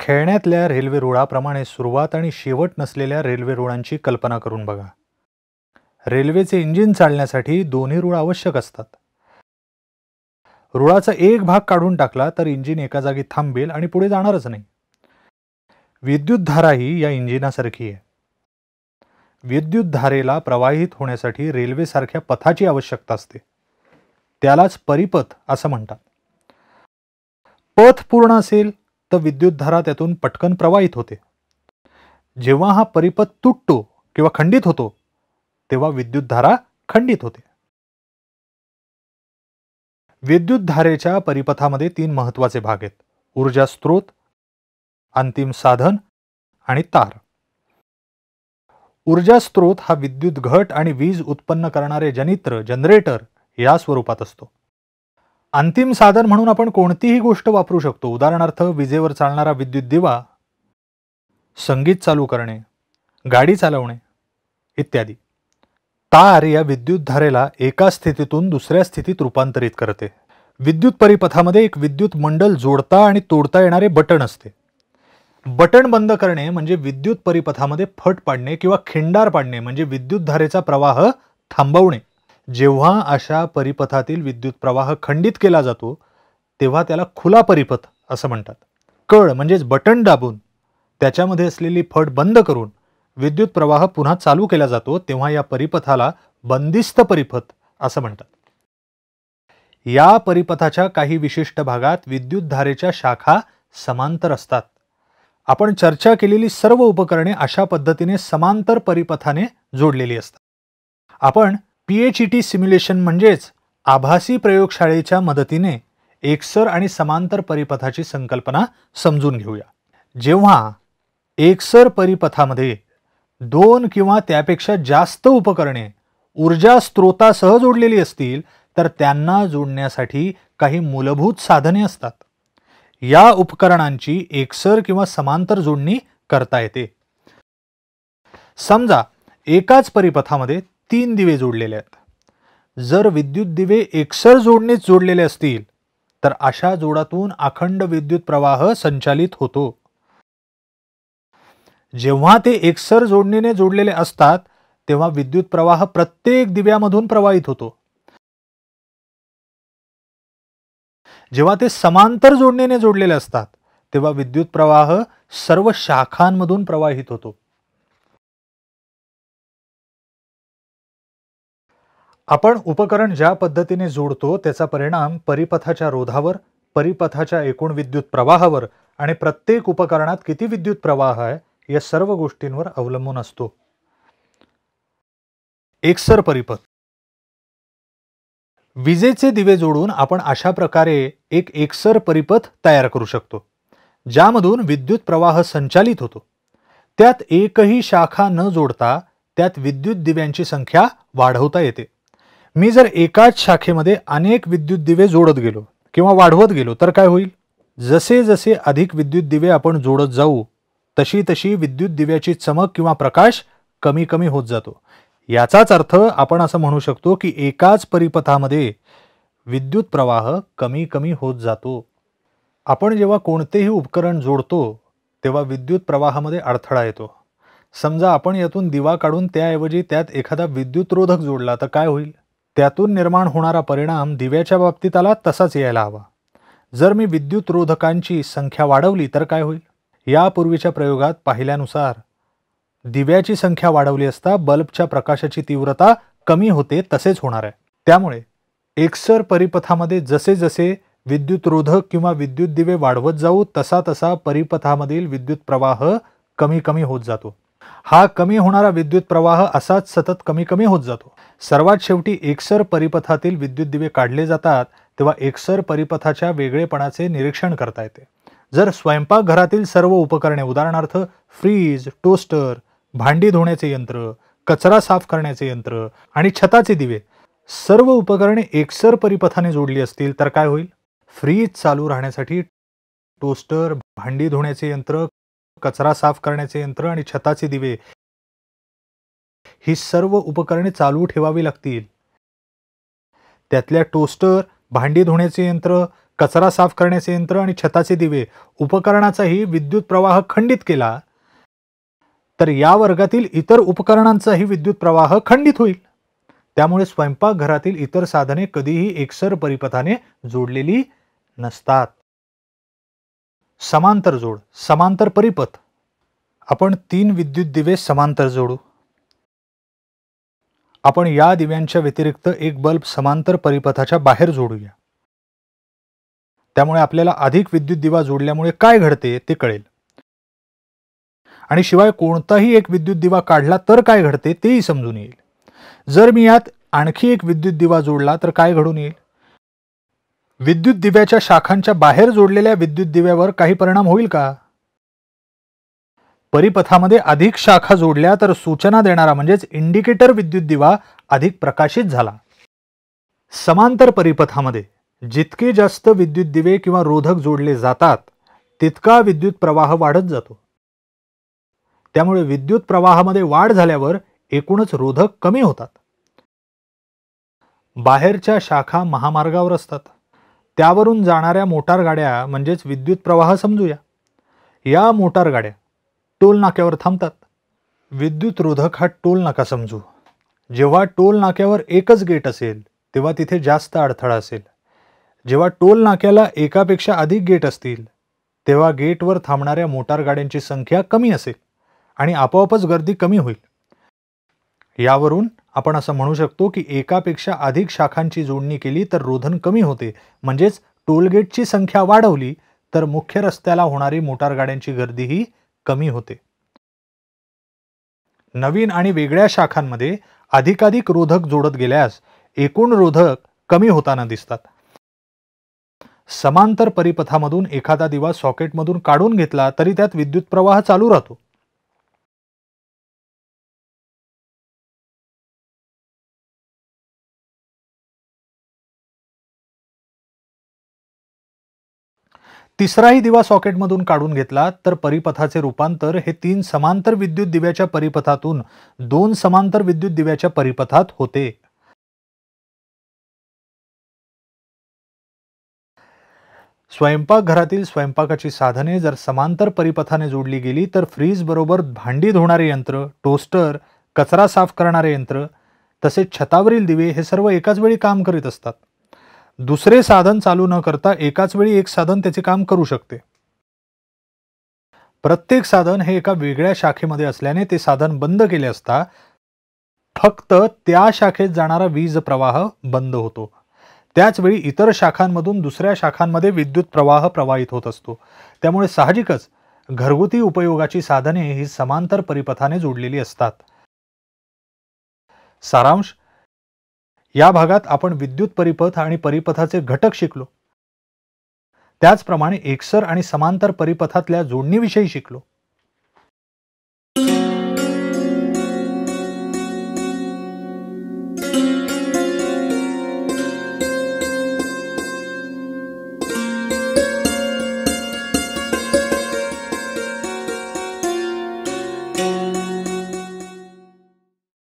खेळण्यातल्या railway रुळाप्रमाणे सुरुवात आणि शेवट नसलेल्या रेल्वे रुळांची कल्पना करून बघा रेल्वेचे इंजिन चालण्यासाठी दोन्ही रुळ आवश्यक असतात रुळाचा एक भाग काढून टाकला तर इंजिन एका जागी थांबेल आणि पुढे जाणारच नाही विद्युत धारा ही या इंजिनासारखी आहे विद्युत धारेला प्रवाहित होण्यासाठी रेल्वेसारख्या पथाची आवश्यकता असते त्यालाच परिपथ असं म्हणतात पथ पूर्ण असेल तर विद्युतधारा त्यातून पटकन प्रवाहित होते जेव्हा हा परिपथ तुटतो किंवा खंडित होतो तेव्हा विद्युतधारा खंडित होते विद्युतधारेच्या परिपथामध्ये तीन महत्वाचे भाग आहेत ऊर्जा स्त्रोत अंतिम साधन आणि तार ऊर्जा स्त्रोत हा विद्युत घट आणि वीज उत्पन्न करणारे जनित्र जनरेटर या स्वरूपात असतो अंतिम साधन म्हणून आपण कोणतीही गोष्ट वापरू शकतो उदाहरणार्थ विजेवर चालणारा विद्युत दिवा संगीत चालू करणे गाडी चालवणे इत्यादी तार या विद्युत धारेला एका स्थितीतून दुसऱ्या स्थितीत रूपांतरित करते विद्युत परिपथामध्ये एक विद्युत मंडल जोडता आणि तोडता येणारे बटण असते बटण बंद करणे म्हणजे विद्युत परिपथामध्ये फट पाडणे किंवा खिंडार पाडणे म्हणजे विद्युत धारेचा प्रवाह थांबवणे जेव्हा अशा परिपथातील विद्युत प्रवाह खंडित केला जातो तेव्हा त्याला खुला परिपथ असं म्हणतात कळ म्हणजेच बटन दाबून त्याच्यामध्ये असलेली फट बंद करून विद्युत प्रवाह पुन्हा चालू केला जातो तेव्हा या परिपथाला बंदिस्त परिपथ असं म्हणतात या परिपथाच्या काही विशिष्ट भागात विद्युत धारेच्या शाखा समांतर असतात आपण चर्चा केलेली सर्व उपकरणे अशा पद्धतीने समांतर परिपथाने जोडलेली असतात आपण P H E T simulation म्हणजेच आभासी प्रयोगशाळेच्या मदतीने एकसर आणि समांतर परिपथाची संकल्पना समजून घेऊया जेव्हा एकसर परिपथामध्ये दोन किंवा त्यापेक्षा जास्त उपकरणे ऊर्जा स्रोतासह जोडलेली असतील तर त्यांना जोडण्यासाठी काही मूलभूत साधने असतात या उपकरणांची एकसर किंवा समांतर जोडणी करता येते समजा एकाच परिपथामध्ये तीन दिवे जोडलेले आहेत जर विद्युत दिवे एकसर जोडणीच जोडलेले असतील तर अशा जोडातून अखंड विद्युत प्रवाह संचालित होतो जेव्हा ते एकसर जोडणीने जोडलेले असतात तेव्हा विद्युत प्रवाह प्रत्येक दिव्यामधून प्रवाहित होतो जेव्हा ते समांतर जोडणीने जोडलेले असतात तेव्हा विद्युत प्रवाह सर्व शाखांमधून प्रवाहित होतो आपण उपकरण ज्या पद्धतीने जोडतो त्याचा परिणाम परिपथाच्या रोधावर परिपथाच्या एकूण विद्युत प्रवाहावर आणि प्रत्येक उपकरणात किती विद्युत प्रवाह आहे या सर्व गोष्टींवर अवलंबून असतो एकसर परिपथ विजेचे दिवे जोडून आपण अशा प्रकारे एक एकसर परिपथ तयार करू शकतो ज्यामधून विद्युत प्रवाह संचालित होतो त्यात एकही शाखा न जोडता त्यात विद्युत दिव्यांची संख्या वाढवता येते मी जर एकाच शाखेमध्ये अनेक विद्युत दिवे जोडत गेलो किंवा वाढवत गेलो तर काय होईल जसे जसे अधिक विद्युत दिवे आपण जोडत जाऊ तशी तशी विद्युत दिव्याची चमक किंवा प्रकाश कमी कमी होत जातो याचाच अर्थ आपण असं म्हणू शकतो की एकाच परिपथामध्ये विद्युत प्रवाह कमी कमी होत जातो आपण जेव्हा कोणतेही उपकरण जोडतो तेव्हा विद्युत प्रवाहामध्ये अडथळा येतो समजा आपण यातून दिवा काढून त्याऐवजी त्यात एखादा विद्युतरोधक जोडला तर काय होईल त्यातून निर्माण होणारा परिणाम दिव्याच्या बाबतीत आला तसाच यायला हवा जर मी विद्युत रोधकांची संख्या वाढवली तर काय होईल यापूर्वीच्या प्रयोगात पाहिल्यानुसार दिव्याची संख्या वाढवली असता बल्बच्या प्रकाशाची तीव्रता कमी होते तसेच होणार आहे त्यामुळे एकसर परिपथामध्ये जसे जसे विद्युत रोधक किंवा विद्युत दिवे वाढवत जाऊ तसा तसा परिपथामधील विद्युत प्रवाह कमी कमी होत जातो हा कमी होणारा विद्युत प्रवाह असाच सतत कमी कमी होत जातो सर्वात शेवटी एकसर परिपथातील विद्युत दिवे काढले जातात तेव्हा एकसर परिपथाच्या वेगळेपणाचे निरीक्षण करता येते जर स्वयंपाकघरातील सर्व उपकरणे उदाहरणार्थ फ्रीज टोस्टर भांडी धुण्याचे यंत्र कचरा साफ करण्याचे यंत्र आणि छताचे दिवे सर्व उपकरणे एकसर परिपथाने जोडली असतील तर काय होईल फ्रीज चालू राहण्यासाठी टोस्टर भांडी धुण्याचे यंत्र कचरा साफ करण्याचे यंत्र आणि छताचे दिवे ही सर्व उपकरणे चालू ठेवावी लागतील त्यातल्या टोस्टर भांडी धुण्याचे यंत्र कचरा साफ करण्याचे यंत्र आणि छताचे दिवे उपकरणाचाही विद्युत प्रवाह खंडित केला तर या वर्गातील इतर उपकरणांचाही विद्युत प्रवाह खंडित होईल त्यामुळे स्वयंपाकघरातील इतर साधने कधीही एकसर परिपथाने जोडलेली नसतात समांतर जोड समांतर परिपथ आपण तीन विद्युत दिवे समांतर जोडू आपण या दिव्यांच्या व्यतिरिक्त एक बल्ब समांतर परिपथाच्या बाहेर जोडूया त्यामुळे आपल्याला अधिक विद्युत दिवा जोडल्यामुळे काय घडते ते कळेल आणि शिवाय कोणताही एक विद्युत दिवा काढला तर काय घडते तेही समजून येईल जर मी यात आणखी एक विद्युत दिवा जोडला तर काय घडून येईल विद्युत दिव्याच्या शाखांच्या बाहेर जोडलेल्या विद्युत दिव्यावर काही परिणाम होईल का परिपथामध्ये अधिक शाखा जोडल्या तर सूचना देणारा म्हणजेच इंडिकेटर विद्युत दिवा अधिक प्रकाशित झाला समांतर परिपथामध्ये जितके जास्त विद्युत दिवे किंवा रोधक जोडले जातात तितका विद्युत प्रवाह वाढत जातो त्यामुळे विद्युत प्रवाहामध्ये वाढ झाल्यावर एकूणच रोधक कमी होतात बाहेरच्या शाखा महामार्गावर असतात त्यावरून जाणाऱ्या मोटार गाड्या म्हणजेच विद्युत प्रवाह समजूया या मोटार गाड्या टोल नाक्यावर थांबतात विद्युत रोधक हा टोल नाका समजू जेव्हा टोल नाक्यावर एकच गेट असेल तेव्हा तिथे जास्त अडथळा असेल जेव्हा टोल नाक्याला एकापेक्षा अधिक गेट असतील तेव्हा गेटवर थांबणाऱ्या मोटार गाड्यांची संख्या कमी असेल आणि आपोआपच गर्दी कमी होईल यावरून आपण असं म्हणू शकतो की एकापेक्षा अधिक शाखांची जोडणी केली तर रोधन कमी होते म्हणजेच टोलगेटची संख्या वाढवली तर मुख्य रस्त्याला होणारी मोटार गाड्यांची गर्दीही कमी होते नवीन आणि वेगळ्या शाखांमध्ये अधिकाधिक रोधक जोडत गेल्यास एकूण रोधक कमी होताना दिसतात समांतर परिपथामधून एखादा दिवा सॉकेटमधून काढून घेतला तरी त्यात विद्युत प्रवाह चालू राहतो तिसराही दिवा सॉकेटमधून काढून घेतला तर परिपथाचे रूपांतर हे तीन समांतर विद्युत दिव्याच्या परिपथातून दोन समांतर विद्युत दिव्याच्या परिपथात होते स्वयंपाकघरातील स्वयंपाकाची साधने जर समांतर परिपथाने जोडली गेली तर फ्रीज बरोबर भांडी धुणारे यंत्र टोस्टर कचरा साफ करणारे यंत्र तसेच छतावरील दिवे हे सर्व एकाच वेळी काम करीत असतात दुसरे साधन चालू न करता एकाच वेळी एक साधन त्याचे काम करू शकते प्रत्येक साधन हे एका वेगळ्या शाखेमध्ये असल्याने ते साधन बंद केले असता फक्त त्या शाखेत जाणारा वीज प्रवाह बंद होतो त्याचवेळी इतर शाखांमधून दुसऱ्या शाखांमध्ये विद्युत प्रवाह प्रवाहित होत असतो त्यामुळे साहजिकच घरगुती उपयोगाची साधने ही समांतर परिपथाने जोडलेली असतात सारांश या भागात आपण विद्युत परिपथ आणि परिपथाचे घटक शिकलो त्याचप्रमाणे एकसर आणि समांतर परिपथातल्या जोडणीविषयी शिकलो